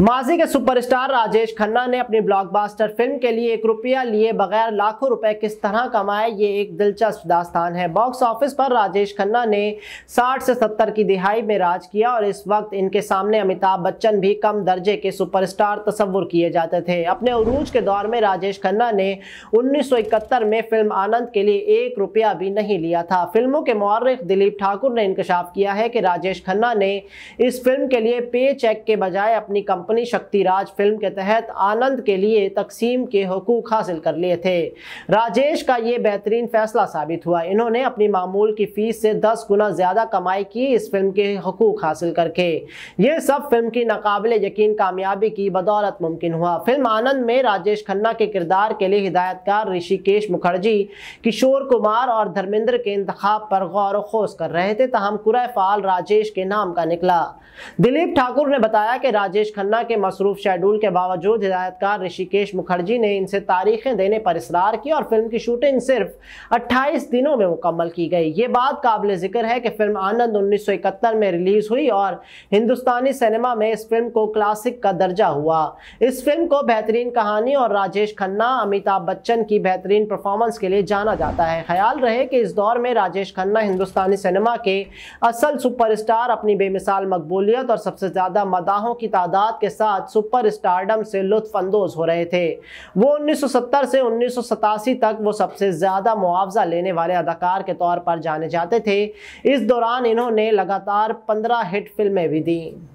माजी के सुपरस्टार राजेश खन्ना ने अपनी ब्लॉकबस्टर फिल्म के लिए एक रुपया लिए बगैर लाखों रुपए किस तरह कमाए ये एक दिलचस्प दास्तान है बॉक्स ऑफिस पर राजेश खन्ना ने 60 से 70 की दिहाई में राज किया और इस वक्त इनके सामने अमिताभ बच्चन भी कम दर्जे के सुपरस्टार तस्वुर किए जाते थे अपने अरूज के दौर में राजेश खन्ना ने उन्नीस में फिल्म आनंद के लिए एक रुपया भी नहीं लिया था फिल्मों के मौरख दिलीप ठाकुर ने इंकशाफ किया है कि राजेश खन्ना ने इस फिल्म के लिए पे चेक के बजाय अपनी कंपनी शक्तिराज फिल्म के तहत आनंद के लिए तकसीम के हकूक हासिल कर लिए थे राजेश का ये बेहतरीन फैसला साबित हुआ इन्होंने अपनी मामूल की फ़ीस से दस गुना ज़्यादा कमाई की इस फिल्म के हकूक हासिल करके ये सब फिल्म की नाकबिल यकीन कामयाबी की बदौलत मुमकिन हुआ फिल्म आनंद में राजेश खन्ना के किरदार के लिए हिदायतकार ऋषिकेश मुखर्जी किशोर कुमार और धर्मेंद्र के इंतखा पर गौर वोस कर रहे थे तहम कुरफ़ाल फाल राजेश के नाम का निकला दिलीप ठाकुर ने बताया कि राजेश खन्ना कोरोना के मसरूफ शेड्यूल के बावजूद हिदायतकार ऋषिकेश मुखर्जी ने इनसे तारीखें देने पर इसरार की और फिल्म की शूटिंग सिर्फ 28 दिनों में मुकम्मल की गई ये बात काबिल जिक्र है कि फिल्म आनंद उन्नीस में रिलीज़ हुई और हिंदुस्तानी सिनेमा में इस फिल्म को क्लासिक का दर्जा हुआ इस फिल्म को बेहतरीन कहानी और राजेश खन्ना अमिताभ बच्चन की बेहतरीन परफॉर्मेंस के लिए जाना जाता है ख्याल रहे कि इस दौर में राजेश खन्ना हिंदुस्तानी सिनेमा के असल सुपरस्टार अपनी बेमिसाल मकबूलियत और सबसे ज़्यादा मदाहों की तादाद के साथ सुपर स्टारडम से लुत्फानंदोज हो रहे थे वो 1970 से उन्नीस तक वो सबसे ज़्यादा मुआवजा लेने वाले अदाकार के तौर पर जाने जाते थे इस दौरान इन्होंने लगातार पंद्रह हिट फिल्में भी दी